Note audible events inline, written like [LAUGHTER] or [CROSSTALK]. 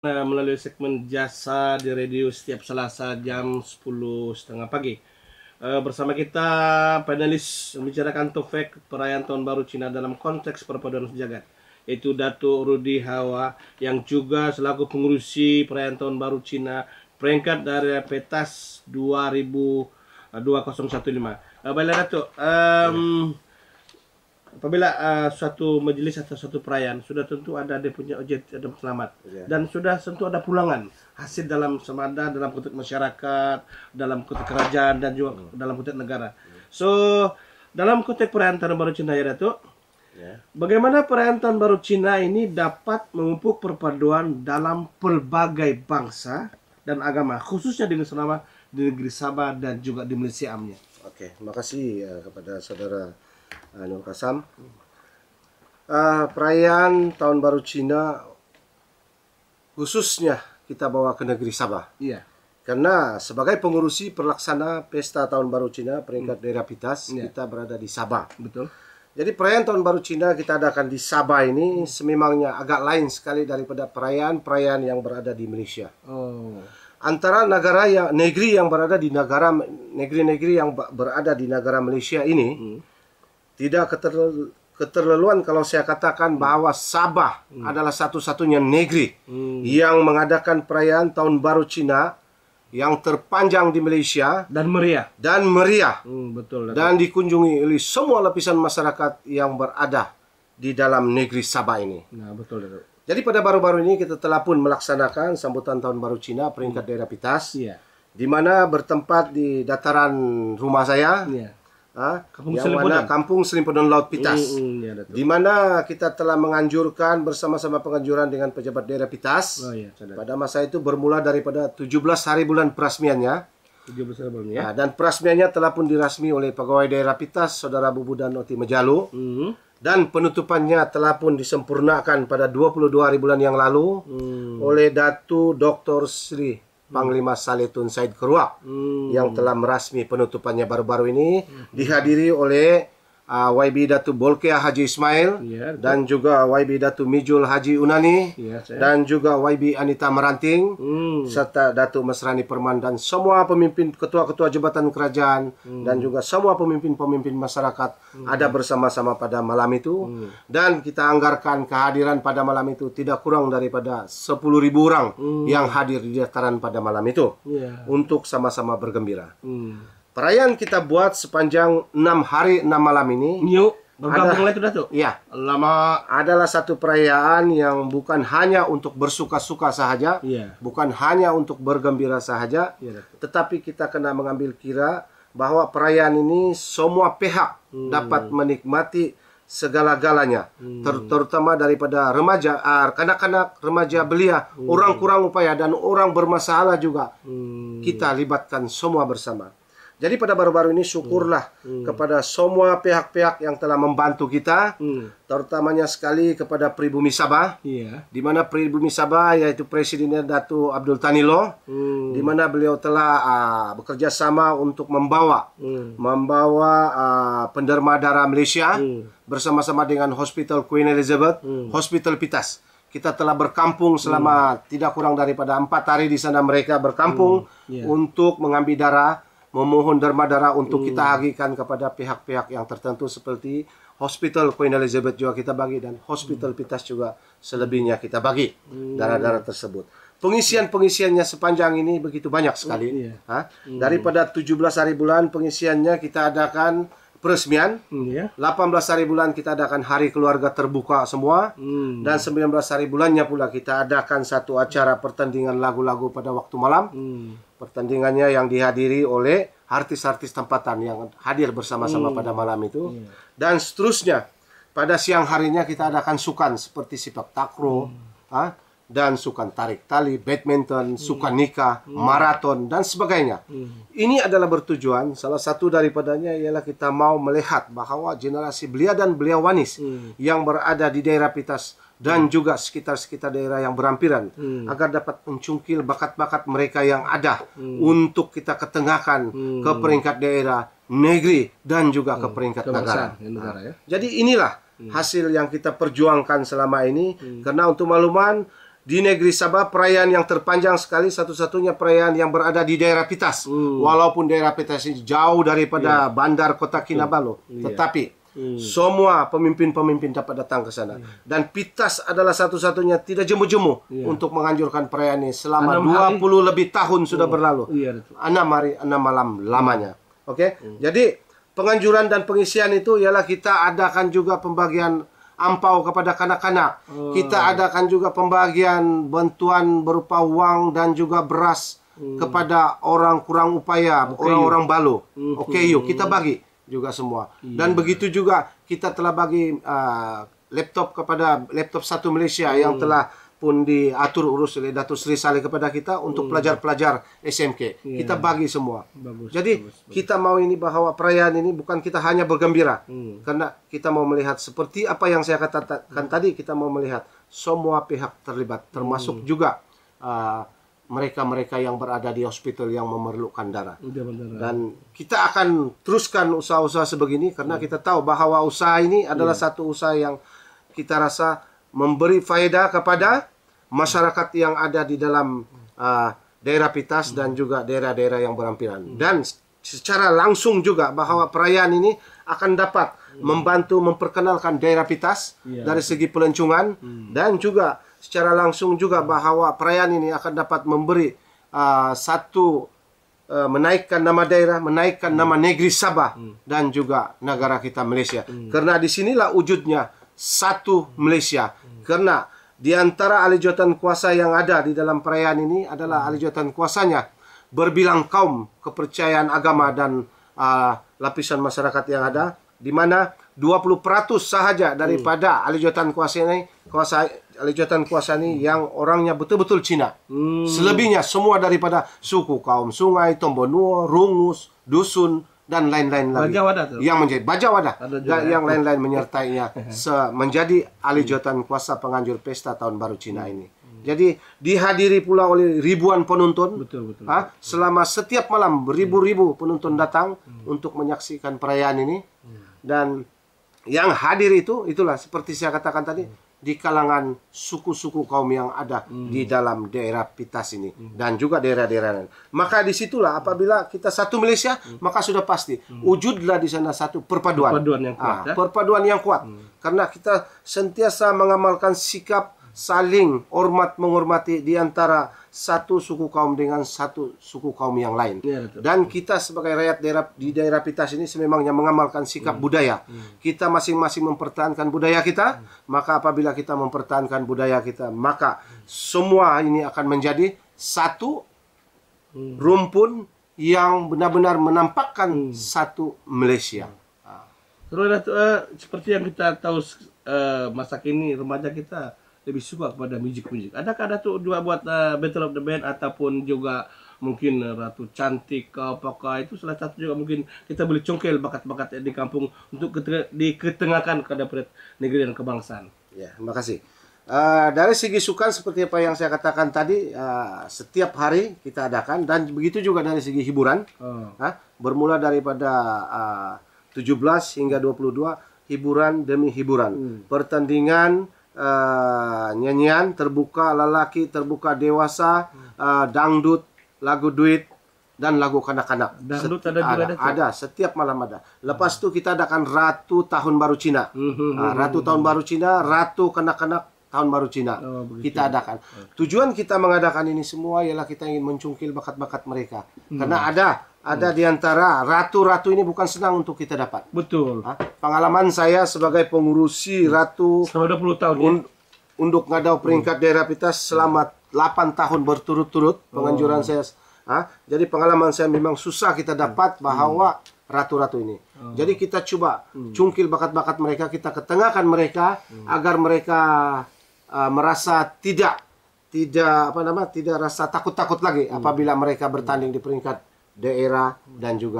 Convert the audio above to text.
Nah, melalui segmen jasa di radio setiap Selasa jam 10.30 pagi. Eh, bersama kita panelis membicarakan topik perayaan tahun baru Cina dalam konteks perpaduan sejagat, yaitu Datuk Rudi Hawa yang juga selaku pengurusi perayaan tahun baru Cina peringkat dari Petas 2000 2015. baiklah Datuk, um, apabila uh, eh, suatu majelis atau suatu perayaan sudah tentu ada dia punya objek ada selamat yeah. dan sudah tentu ada pulangan hasil dalam semada dalam konteks masyarakat dalam konteks kerajaan dan juga mm. dalam konteks negara mm. so dalam konteks perayaan tahun baru Cina ya Datuk yeah. bagaimana perayaan tahun baru Cina ini dapat memupuk perpaduan dalam pelbagai bangsa dan agama khususnya di Nusa di negeri Sabah dan juga di Malaysia amnya oke okay. kasih uh, kepada saudara Anong Kasam. Uh, perayaan Tahun Baru Cina khususnya kita bawa ke negeri Sabah. Iya. Karena sebagai pengurusi pelaksana Pesta Tahun Baru Cina peringkat hmm. daerah Pitas, iya. kita berada di Sabah. Betul. Jadi perayaan Tahun Baru Cina kita adakan di Sabah ini hmm. sememangnya agak lain sekali daripada perayaan-perayaan yang berada di Malaysia. Oh. Antara negara yang negeri yang berada di negara negeri-negeri yang berada di negara Malaysia ini hmm tidak keterlaluan kalau saya katakan bahwa Sabah hmm. adalah satu-satunya negeri hmm. yang mengadakan perayaan Tahun Baru Cina yang terpanjang di Malaysia dan meriah dan meriah hmm, betul, betul dan dikunjungi oleh semua lapisan masyarakat yang berada di dalam negeri Sabah ini. Nah betul betul. Jadi pada baru-baru ini kita telah pun melaksanakan sambutan Tahun Baru Cina peringkat hmm. daerah Pitas, yeah. di mana bertempat di dataran rumah saya. Yeah Kampung yang Selimpunan. mana ya? Kampung Selimponan Laut Pitas. Mm, mm, ya, di mana kita telah menganjurkan bersama-sama penganjuran dengan pejabat daerah Pitas. Oh, iya, pada masa itu bermula daripada 17 hari bulan perasmiannya. 17 hari bulan ya. Nah, dan perasmiannya telah pun dirasmi oleh pegawai daerah Pitas, Saudara Bubu dan Oti Mejalu. Mm. Mm-hmm. Dan penutupannya telah pun disempurnakan pada 22 hari bulan yang lalu mm. oleh Datu Dr. Sri Hmm. Panglima Saletun Said Keruak hmm. yang telah merasmi penutupannya baru-baru ini dihadiri oleh uh, ah, YB Datu Bolkea Haji Ismail ya, dan juga YB Datu Mijul Haji Unani ya, dan juga YB Anita Meranting hmm. serta Datu Mesrani Perman dan semua pemimpin ketua-ketua jabatan kerajaan hmm. dan juga semua pemimpin-pemimpin masyarakat hmm. ada bersama-sama pada malam itu hmm. dan kita anggarkan kehadiran pada malam itu tidak kurang daripada ribu orang hmm. yang hadir di dataran pada malam itu ya. untuk sama-sama bergembira. Hmm. Perayaan kita buat sepanjang enam hari enam malam ini. Yuk, bergabung lagi tuh. Iya. Lama adalah satu perayaan yang bukan hanya untuk bersuka-suka sahaja, iya. bukan hanya untuk bergembira sahaja, iya, tetapi kita kena mengambil kira bahwa perayaan ini semua pihak hmm. dapat menikmati segala-galanya, hmm. terutama daripada remaja, ah, kanak-kanak, remaja hmm. belia, orang kurang upaya dan orang bermasalah juga. Kita libatkan semua bersama. Jadi pada baru-baru ini syukurlah hmm. Hmm. kepada semua pihak-pihak yang telah membantu kita, hmm. terutamanya sekali kepada Pribumi Sabah, yeah. di mana Pribumi Sabah yaitu Presidennya Datu Abdul Tanilo, hmm. di mana beliau telah uh, bekerja sama untuk membawa hmm. membawa uh, penderma darah Malaysia hmm. bersama-sama dengan Hospital Queen Elizabeth, hmm. Hospital Pitas kita telah berkampung selama hmm. tidak kurang daripada empat hari di sana mereka berkampung hmm. yeah. untuk mengambil darah memohon derma darah untuk kita hmm. agihkan kepada pihak-pihak yang tertentu seperti hospital Queen Elizabeth juga kita bagi dan hospital hmm. Pitas juga selebihnya kita bagi hmm. darah-darah tersebut. Pengisian-pengisiannya sepanjang ini begitu banyak sekali. dari oh, iya. Hah? Daripada 17 hari bulan pengisiannya kita adakan peresmian. 18 iya. hari bulan kita adakan hari keluarga terbuka semua dan 19 hari bulannya pula kita adakan satu acara pertandingan lagu-lagu pada waktu malam pertandingannya yang dihadiri oleh artis-artis tempatan yang hadir bersama-sama hmm. pada malam itu hmm. dan seterusnya pada siang harinya kita adakan sukan seperti sepak takro hmm. ah, dan sukan tarik tali badminton hmm. sukan nikah hmm. maraton dan sebagainya hmm. ini adalah bertujuan salah satu daripadanya ialah kita mau melihat bahwa generasi belia dan belia wanis hmm. yang berada di daerah Pitas dan hmm. juga sekitar-sekitar daerah yang berampiran hmm. agar dapat mencungkil bakat-bakat mereka yang ada hmm. untuk kita ketengahkan hmm. ke peringkat daerah, negeri dan juga hmm. ke peringkat negara. negara ya. Jadi inilah hmm. hasil yang kita perjuangkan selama ini hmm. karena untuk maluman di negeri Sabah perayaan yang terpanjang sekali satu-satunya perayaan yang berada di daerah Pitas. Hmm. Walaupun daerah Pitas ini jauh daripada yeah. bandar kota Kinabalu, yeah. tetapi Hmm. Semua pemimpin-pemimpin dapat datang ke sana. Hmm. Dan Pitas adalah satu-satunya tidak jemu-jemu yeah. untuk menganjurkan perayaan ini selama enam 20 hari. lebih tahun sudah oh. berlalu. Yeah. Iya, enam hari, enam malam lamanya. Hmm. Oke? Okay? Hmm. Jadi penganjuran dan pengisian itu ialah kita adakan juga pembagian ampau kepada kanak-kanak. Oh. Kita adakan juga pembagian bantuan berupa uang dan juga beras hmm. kepada orang kurang upaya, orang-orang okay, balu. Hmm. Oke, okay, yuk kita bagi juga semua. Iya. Dan begitu juga kita telah bagi uh, laptop kepada laptop satu Malaysia hmm. yang telah pun diatur urus oleh Datuk Seri Saleh kepada kita untuk hmm. pelajar-pelajar hmm. SMK. Yeah. Kita bagi semua. Bagus, Jadi bagus, bagus. kita mau ini bahwa perayaan ini bukan kita hanya bergembira. Hmm. Karena kita mau melihat seperti apa yang saya katakan hmm. tadi, kita mau melihat semua pihak terlibat termasuk hmm. juga uh, mereka-mereka yang berada di hospital yang memerlukan darah. Dan kita akan teruskan usaha-usaha sebegini karena hmm. kita tahu bahwa usaha ini adalah yeah. satu usaha yang kita rasa memberi faedah kepada masyarakat yang ada di dalam uh, daerah Pitas hmm. dan juga daerah-daerah yang berampiran. Hmm. Dan secara langsung juga bahwa perayaan ini akan dapat membantu memperkenalkan daerah Pitas yeah. dari segi pelencungan dan juga secara langsung juga bahwa perayaan ini akan dapat memberi uh, satu uh, menaikkan nama daerah, menaikkan hmm. nama negeri Sabah hmm. dan juga negara kita Malaysia. Hmm. Karena disinilah wujudnya satu Malaysia. Hmm. Karena di antara ahli jawatan kuasa yang ada di dalam perayaan ini adalah hmm. ahli jawatan kuasanya berbilang kaum kepercayaan agama dan uh, lapisan masyarakat yang ada di mana 20% sahaja hmm. daripada hmm. alijatan kuasa ini kuasa alijatan kuasa ini hmm. yang orangnya betul-betul Cina. Hmm. Selebihnya semua daripada suku kaum sungai, Tombonuo, Rungus, Dusun dan lain-lain lagi. Tuh. Yang menjadi Bajawada dan ya. yang lain-lain menyertainya [LAUGHS] menjadi alijatan kuasa penganjur pesta tahun baru Cina ini. Hmm. Jadi dihadiri pula oleh ribuan penonton. Betul betul. Ha? Ah, betul. Selama setiap malam ribu ribu penonton datang hmm. untuk menyaksikan perayaan ini. Hmm. Dan yang hadir itu itulah seperti saya katakan tadi hmm. di kalangan suku-suku kaum yang ada hmm. di dalam daerah Pitas ini hmm. dan juga daerah-daerah lain. Maka disitulah apabila kita satu Malaysia hmm. maka sudah pasti hmm. wujudlah di sana satu perpaduan perpaduan yang ah, kuat, ah, ya? perpaduan yang kuat. Hmm. karena kita sentiasa mengamalkan sikap saling hormat menghormati di antara satu suku kaum dengan satu suku kaum yang lain. Ya, Dan kita sebagai rakyat daerah di daerah Pitas ini sememangnya mengamalkan sikap hmm. budaya. Hmm. Kita masing-masing mempertahankan budaya kita, hmm. maka apabila kita mempertahankan budaya kita, maka semua ini akan menjadi satu hmm. rumpun yang benar-benar menampakkan hmm. satu Malaysia. Hmm. Terus uh, seperti yang kita tahu eh, masa kini remaja kita lebih suka kepada musik-musik. Adakah ada tuh dua buat uh, Battle of the Band ataupun juga mungkin uh, ratu cantik apakah itu salah satu juga mungkin kita boleh congkel bakat-bakat di kampung untuk diketengahkan kepada negeri dan kebangsaan. Ya, terima kasih. Uh, dari segi sukan seperti apa yang saya katakan tadi uh, setiap hari kita adakan dan begitu juga dari segi hiburan hmm. uh, bermula daripada uh, 17 hingga 22 hiburan demi hiburan hmm. pertandingan uh, nyanyian terbuka lelaki terbuka dewasa uh, dangdut lagu duit dan lagu kanak-kanak. Dangdut ada ada, ada, ada setiap malam ada. Lepas itu kita adakan Ratu Tahun Baru Cina. uh, Ratu Tahun Baru Cina, Ratu Kanak-kanak Tahun Baru Cina. Oh, kita adakan. Tujuan kita mengadakan ini semua ialah kita ingin mencungkil bakat-bakat mereka. Karena ada ada hmm. di antara ratu-ratu ini bukan senang untuk kita dapat. Betul. Ha? Pengalaman saya sebagai pengurusi hmm. ratu selama 20 tahun ya? un ya? untuk Ngadau peringkat hmm. daerah kita selama 8 tahun berturut-turut oh. penganjuran oh. saya. Ha? Jadi pengalaman saya memang susah kita dapat hmm. bahwa ratu-ratu ini. Oh. Jadi kita coba hmm. cungkil bakat-bakat mereka, kita ketengahkan mereka hmm. agar mereka uh, merasa tidak tidak apa nama tidak rasa takut-takut lagi hmm. apabila mereka bertanding di peringkat daerah, dan juga